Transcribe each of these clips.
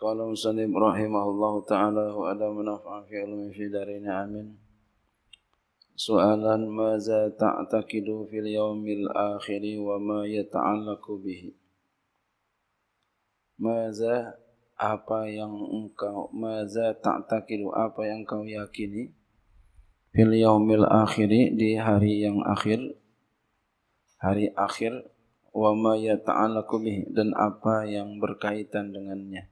قال مسلم رحمه الله تعالى وعلى منافع في علم في دارين آمين سؤالا ماذا تعتقد في اليوم الآخر وما يتعلق به ماذا apa yang engkau maza ta'taqidu apa yang kau yakini fil yaumil akhiri di hari yang akhir hari akhir wa ma yata'allaqu bih dan apa yang berkaitan dengannya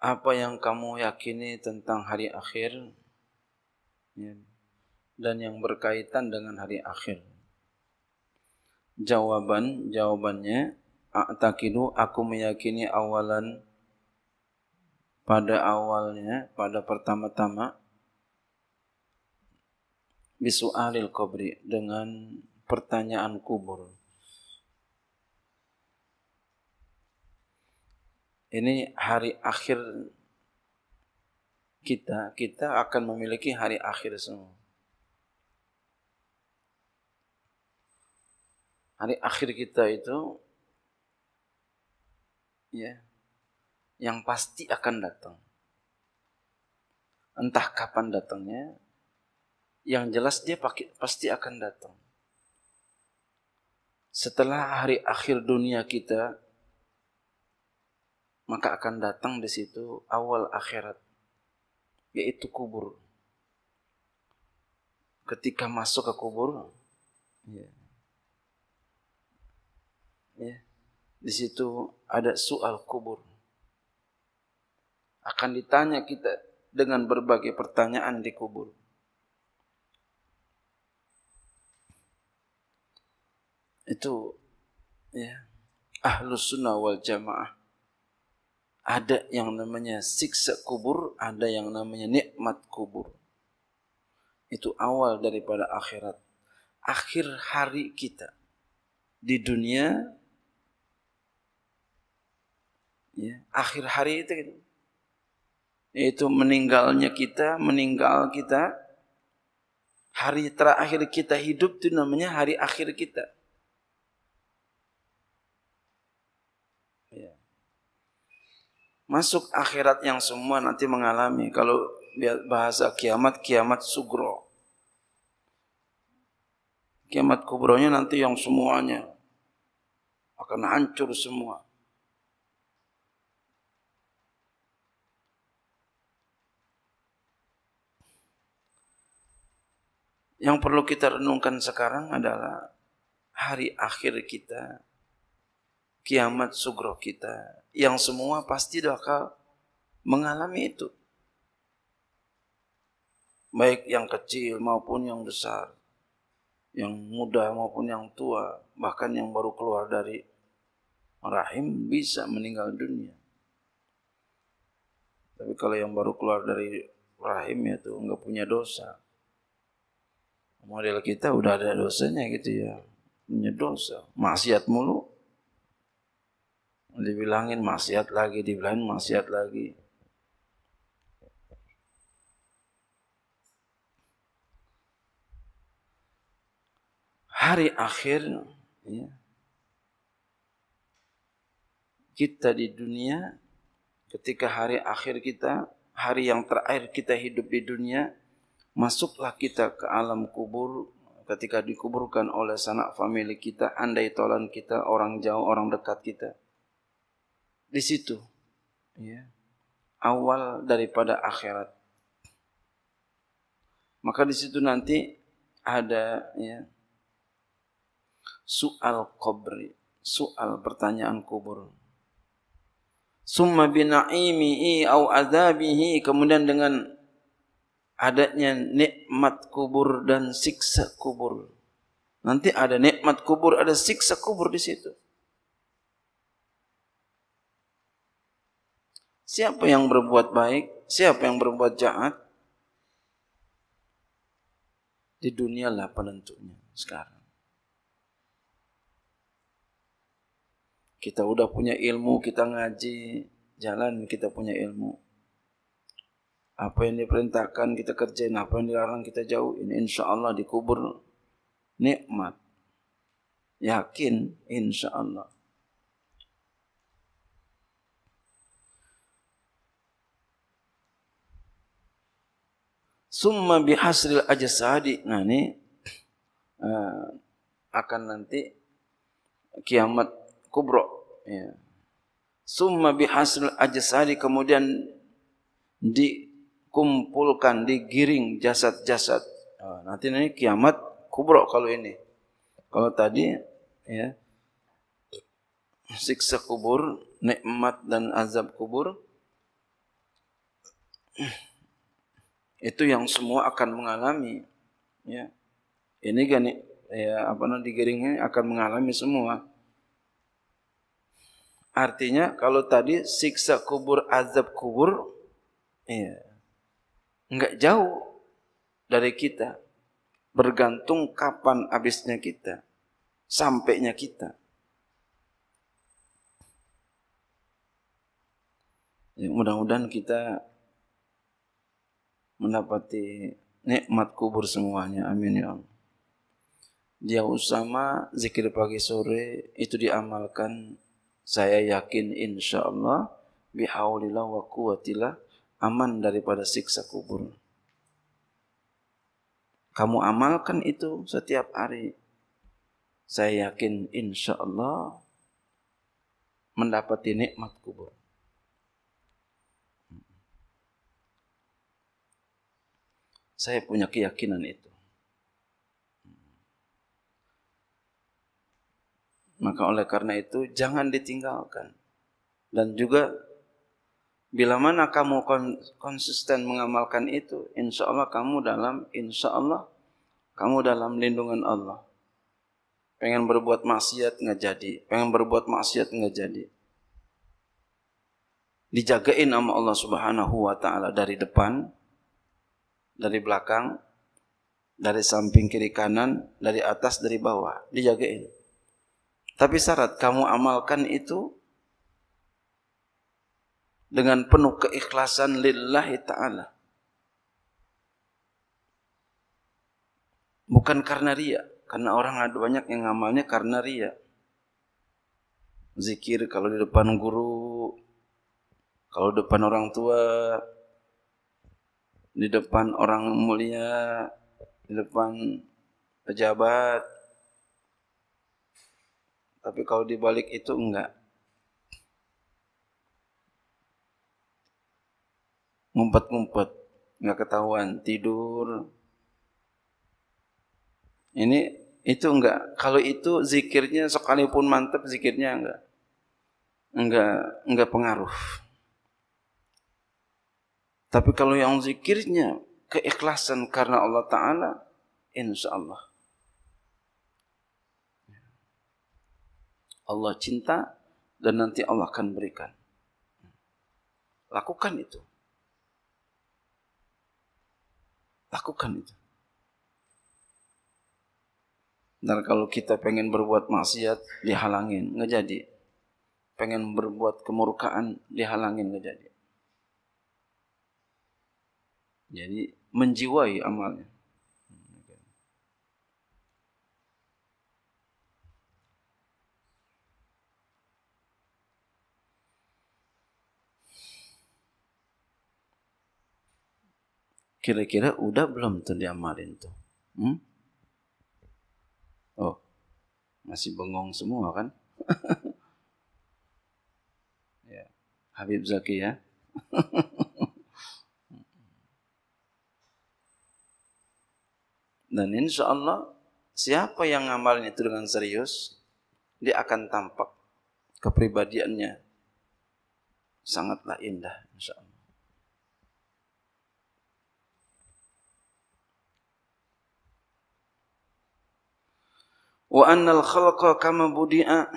apa yang kamu yakini tentang hari akhir ya. dan yang berkaitan dengan hari akhir. Jawaban, jawabannya, A'taqidu, aku meyakini awalan pada awalnya, pada pertama-tama, bisu alil kubri, dengan pertanyaan kubur. ini hari akhir kita, kita akan memiliki hari akhir semua. Hari akhir kita itu ya yang pasti akan datang. Entah kapan datangnya, yang jelas dia pasti akan datang. Setelah hari akhir dunia kita maka akan datang di situ awal akhirat yaitu kubur. Ketika masuk ke kubur, ya. Ya. Di situ ada soal kubur. Akan ditanya kita dengan berbagai pertanyaan di kubur. Itu ya ahlus sunnah wal jamaah ada yang namanya siksa kubur, ada yang namanya nikmat kubur. Itu awal daripada akhirat. Akhir hari kita di dunia ya, akhir hari itu gitu. Itu meninggalnya kita, meninggal kita. Hari terakhir kita hidup itu namanya hari akhir kita masuk akhirat yang semua nanti mengalami. Kalau bahasa kiamat, kiamat sugro. Kiamat kubronya nanti yang semuanya akan hancur semua. Yang perlu kita renungkan sekarang adalah hari akhir kita kiamat sugro kita. Yang semua pasti bakal mengalami itu. Baik yang kecil maupun yang besar. Yang muda maupun yang tua. Bahkan yang baru keluar dari rahim bisa meninggal dunia. Tapi kalau yang baru keluar dari rahim ya tuh nggak punya dosa. Model kita udah ada dosanya gitu ya. Punya dosa. Maksiat mulu dibilangin maksiat lagi, dibilangin maksiat lagi. Hari akhir ya, kita di dunia ketika hari akhir kita, hari yang terakhir kita hidup di dunia, masuklah kita ke alam kubur ketika dikuburkan oleh sanak famili kita, andai tolan kita, orang jauh, orang dekat kita di situ. Ya. Awal daripada akhirat. Maka di situ nanti ada ya soal kubri, soal pertanyaan kubur. Summa binaimihi au azabihi kemudian dengan adanya nikmat kubur dan siksa kubur. Nanti ada nikmat kubur, ada siksa kubur di situ. Siapa yang berbuat baik? Siapa yang berbuat jahat? Di dunia lah penentunya sekarang. Kita udah punya ilmu, kita ngaji, jalan kita punya ilmu. Apa yang diperintahkan kita kerjain, apa yang dilarang kita jauhin. Insya Allah dikubur nikmat. Yakin insya Allah. Summa bihasril ajasadi. Nah ini uh, akan nanti kiamat kubro. Ya. Summa bihasril ajasadi kemudian dikumpulkan, digiring jasad-jasad. Nah, nanti ini kiamat kubro kalau ini. Kalau tadi ya siksa kubur, nikmat dan azab kubur itu yang semua akan mengalami ya ini kan ya apa namanya digiringnya akan mengalami semua artinya kalau tadi siksa kubur azab kubur ya nggak jauh dari kita bergantung kapan habisnya kita sampainya kita ya, mudah-mudahan kita mendapati nikmat kubur semuanya. Amin ya Allah. Dia usama zikir pagi sore itu diamalkan saya yakin insya Allah bihaulillah wa kuatilah aman daripada siksa kubur. Kamu amalkan itu setiap hari. Saya yakin insya Allah mendapati nikmat kubur. Saya punya keyakinan itu. Maka oleh karena itu jangan ditinggalkan. Dan juga bila mana kamu konsisten mengamalkan itu, insya Allah kamu dalam, insya Allah kamu dalam lindungan Allah. Pengen berbuat maksiat nggak jadi, pengen berbuat maksiat nggak jadi. Dijagain sama Allah Subhanahu wa taala dari depan, dari belakang, dari samping kiri kanan, dari atas, dari bawah. Dijagain. Tapi syarat kamu amalkan itu dengan penuh keikhlasan lillahi ta'ala. Bukan karena ria. Karena orang ada banyak yang ngamalnya karena ria. Zikir kalau di depan guru, kalau depan orang tua, di depan orang mulia, di depan pejabat. Tapi kalau dibalik itu enggak. Ngumpet-ngumpet, enggak ketahuan, tidur. Ini itu enggak. Kalau itu zikirnya sekalipun mantap zikirnya enggak. Enggak enggak pengaruh. Tapi kalau yang zikirnya keikhlasan karena Allah Ta'ala, insya Allah. Allah cinta dan nanti Allah akan berikan. Lakukan itu. Lakukan itu. Dan kalau kita pengen berbuat maksiat, dihalangin, nggak jadi. Pengen berbuat kemurkaan, dihalangin, nggak jadi. Jadi menjiwai amalnya. Kira-kira udah belum tuh diamalin tuh? Hmm? Oh, masih bengong semua kan? ya. Habib Zaki ya. Dan insya Allah siapa yang ngamalin itu dengan serius, dia akan tampak kepribadiannya sangatlah indah insya Allah. Wa annal khalqa kama budi'a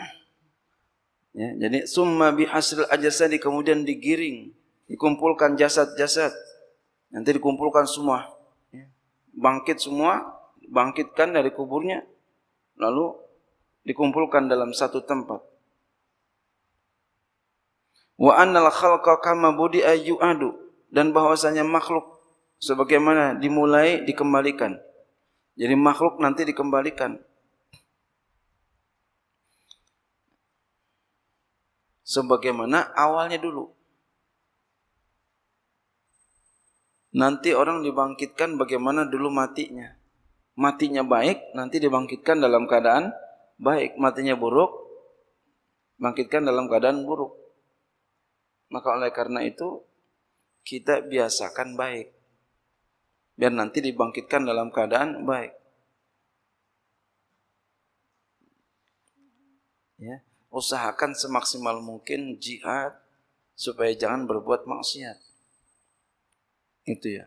Ya, jadi summa bihasril ajasadi kemudian digiring, dikumpulkan jasad-jasad. Nanti dikumpulkan semua bangkit semua, bangkitkan dari kuburnya, lalu dikumpulkan dalam satu tempat. Wa annal khalqa kama ayu adu dan bahwasanya makhluk sebagaimana dimulai dikembalikan. Jadi makhluk nanti dikembalikan. Sebagaimana awalnya dulu. Nanti orang dibangkitkan bagaimana dulu matinya. Matinya baik, nanti dibangkitkan dalam keadaan baik. Matinya buruk, bangkitkan dalam keadaan buruk. Maka oleh karena itu, kita biasakan baik. Biar nanti dibangkitkan dalam keadaan baik. Ya, usahakan semaksimal mungkin jihad supaya jangan berbuat maksiat itu ya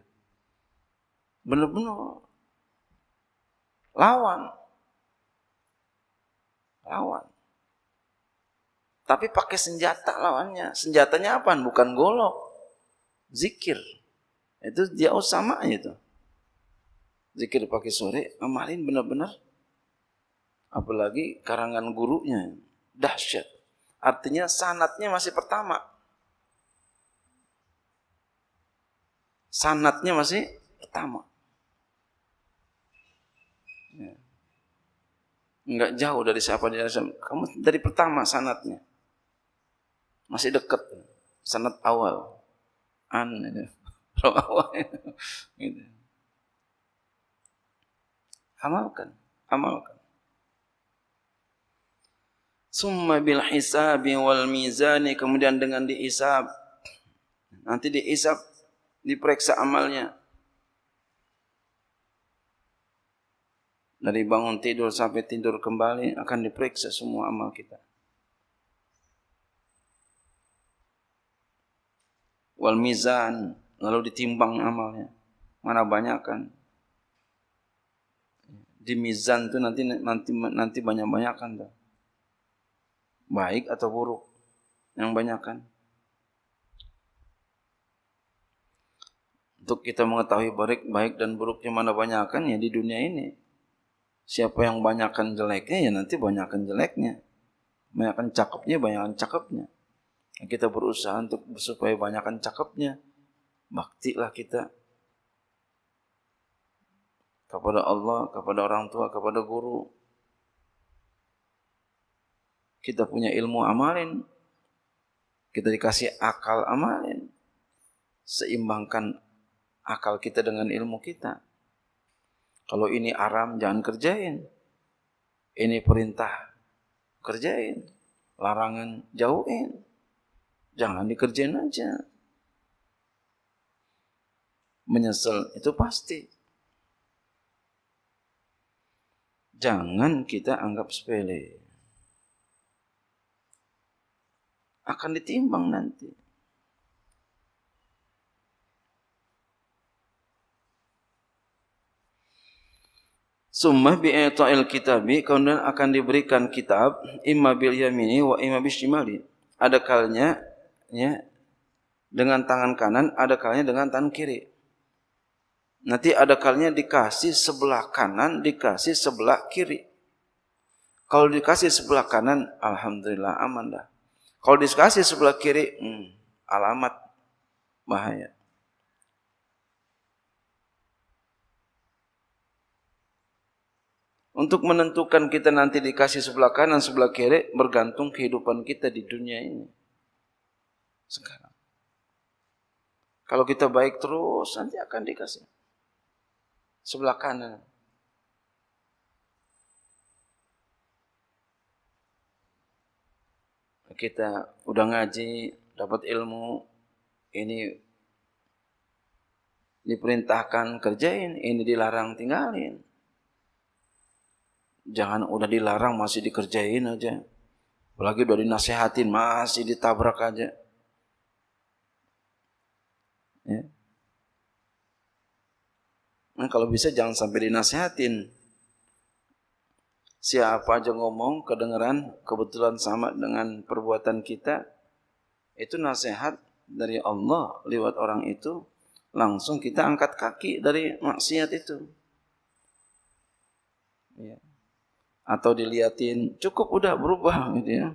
benar-benar lawan lawan tapi pakai senjata lawannya senjatanya apa bukan golok zikir itu dia sama itu zikir pakai sore kemarin benar-benar apalagi karangan gurunya dahsyat artinya sanatnya masih pertama sanatnya masih pertama. Ya. Enggak jauh dari siapa dia Kamu dari pertama sanatnya. Masih dekat. Sanat awal. An. awal. gitu. Amalkan. Amalkan. Summa bil hisabi wal mizani. Kemudian dengan dihisab. Nanti dihisab diperiksa amalnya. Dari bangun tidur sampai tidur kembali akan diperiksa semua amal kita. Wal mizan lalu ditimbang amalnya. Mana banyak kan? Di mizan itu nanti nanti nanti banyak-banyakan Baik atau buruk yang banyakkan. untuk kita mengetahui baik baik dan buruknya mana banyakan ya di dunia ini. Siapa yang banyakkan jeleknya ya nanti banyakkan jeleknya. Banyakkan cakepnya, banyakkan cakepnya. Kita berusaha untuk supaya banyakkan cakepnya. lah kita kepada Allah, kepada orang tua, kepada guru. Kita punya ilmu amalin. Kita dikasih akal amalin. Seimbangkan akal kita dengan ilmu kita. Kalau ini aram jangan kerjain. Ini perintah kerjain. Larangan jauhin. Jangan dikerjain aja. Menyesal itu pasti. Jangan kita anggap sepele. Akan ditimbang nanti. Summa bi'ita'il kitabi kemudian akan diberikan kitab imma bil yamini wa imma bil shimali. Ada kalanya ya dengan tangan kanan, ada kalanya dengan tangan kiri. Nanti ada kalanya dikasih sebelah kanan, dikasih sebelah kiri. Kalau dikasih sebelah kanan, alhamdulillah aman dah. Kalau dikasih sebelah kiri, hmm, alamat bahaya. Untuk menentukan kita nanti dikasih sebelah kanan, sebelah kiri, bergantung kehidupan kita di dunia ini. Sekarang. Kalau kita baik terus, nanti akan dikasih. Sebelah kanan. Kita udah ngaji, dapat ilmu, ini diperintahkan kerjain, ini dilarang tinggalin. Jangan udah dilarang masih dikerjain aja. Apalagi udah dinasehatin masih ditabrak aja. Ya. Nah, kalau bisa jangan sampai dinasehatin. Siapa aja ngomong kedengeran kebetulan sama dengan perbuatan kita, itu nasihat dari Allah lewat orang itu, langsung kita angkat kaki dari maksiat itu. Ya atau diliatin cukup udah berubah gitu ya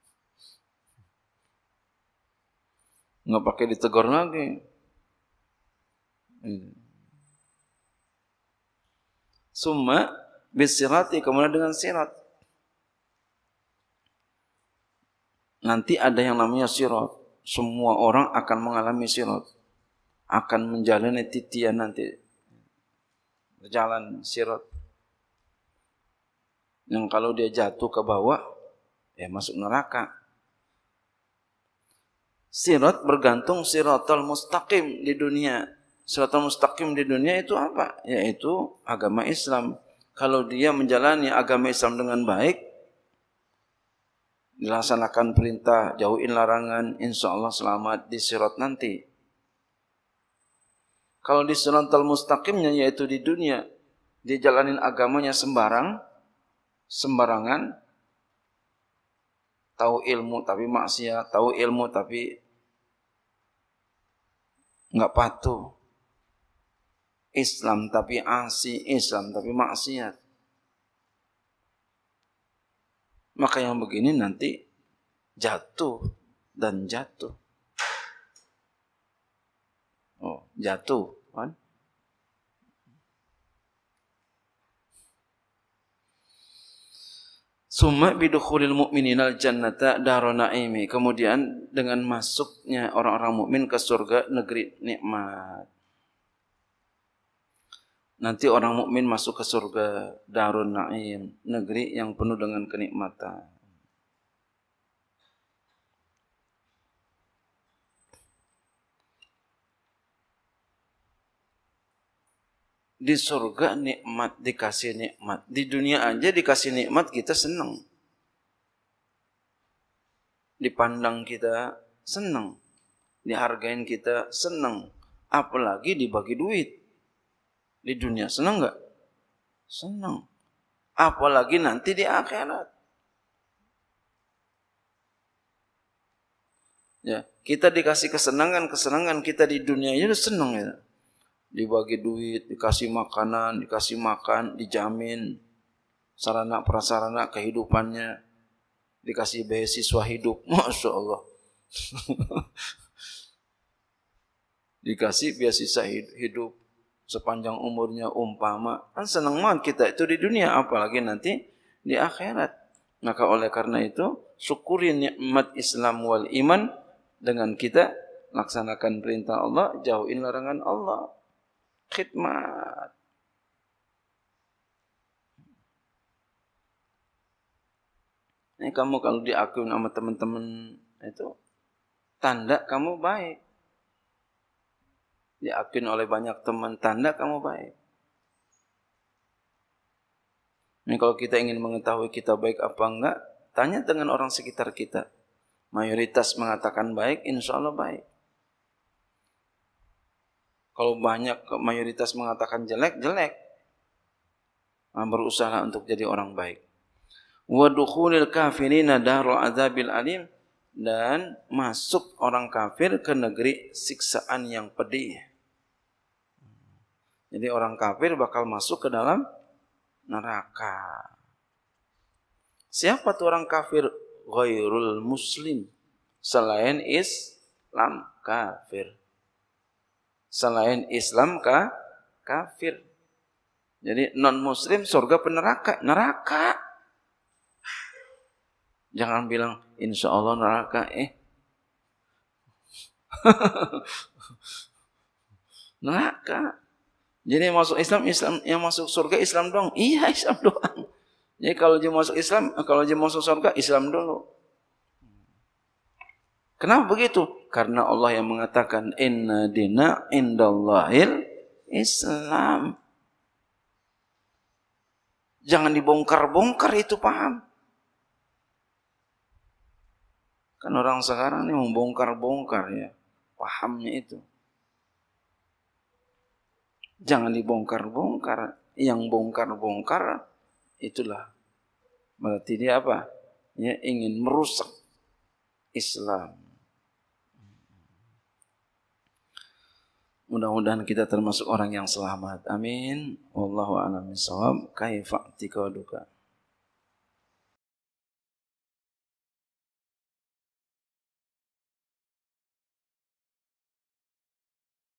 nggak pakai ditegur lagi iya. summa bisirati kemudian dengan sirat nanti ada yang namanya sirat semua orang akan mengalami sirat akan menjalani titian nanti jalan sirat yang kalau dia jatuh ke bawah ya masuk neraka. Sirat bergantung siratul mustaqim di dunia. Siratul mustaqim di dunia itu apa? Yaitu agama Islam. Kalau dia menjalani agama Islam dengan baik, dilaksanakan perintah, jauhin larangan, insya Allah selamat di sirat nanti. Kalau di siratul mustaqimnya yaitu di dunia, dia jalanin agamanya sembarang, sembarangan tahu ilmu tapi maksiat, tahu ilmu tapi nggak patuh. Islam tapi asi, Islam tapi maksiat. Maka yang begini nanti jatuh dan jatuh. Oh, jatuh Summa bidukhulil mu'minina jannata daru naimi. Kemudian dengan masuknya orang-orang mukmin ke surga negeri nikmat. Nanti orang mukmin masuk ke surga darun naim, negeri yang penuh dengan kenikmatan. di surga nikmat, dikasih nikmat. Di dunia aja dikasih nikmat kita senang. Dipandang kita senang. Dihargain kita senang. Apalagi dibagi duit. Di dunia senang nggak? Senang. Apalagi nanti di akhirat. Ya, kita dikasih kesenangan, kesenangan kita di dunia ini senang ya dibagi duit, dikasih makanan, dikasih makan, dijamin sarana prasarana kehidupannya, dikasih beasiswa hidup, masya Allah. dikasih beasiswa hidup sepanjang umurnya umpama kan senang banget kita itu di dunia apalagi nanti di akhirat maka oleh karena itu syukuri nikmat Islam wal iman dengan kita laksanakan perintah Allah jauhin larangan Allah khidmat. Ini kamu kalau diakui sama teman-teman itu tanda kamu baik. Diakui oleh banyak teman tanda kamu baik. Ini kalau kita ingin mengetahui kita baik apa enggak, tanya dengan orang sekitar kita. Mayoritas mengatakan baik, insya Allah baik. Kalau banyak mayoritas mengatakan jelek, jelek. Nah, berusaha untuk jadi orang baik. Wa kafirin kafirina darul azabil alim dan masuk orang kafir ke negeri siksaan yang pedih. Jadi orang kafir bakal masuk ke dalam neraka. Siapa tuh orang kafir? Ghairul muslim. Selain Islam kafir selain Islam ka kafir. Jadi non muslim surga peneraka, neraka. Jangan bilang insya Allah neraka eh. neraka. Jadi yang masuk Islam, Islam yang masuk surga Islam doang. Iya Islam doang. Jadi kalau dia masuk Islam, kalau dia masuk surga Islam dulu. Kenapa begitu? Karena Allah yang mengatakan inna dina indallahil Islam. Jangan dibongkar-bongkar itu paham. Kan orang sekarang ini membongkar-bongkar ya. Pahamnya itu. Jangan dibongkar-bongkar. Yang bongkar-bongkar itulah. Berarti dia apa? Ya, ingin merusak Islam. Mudah-mudahan kita termasuk orang yang selamat. Amin. Wallahu a'lam bishawab. Kaifa tikaduka.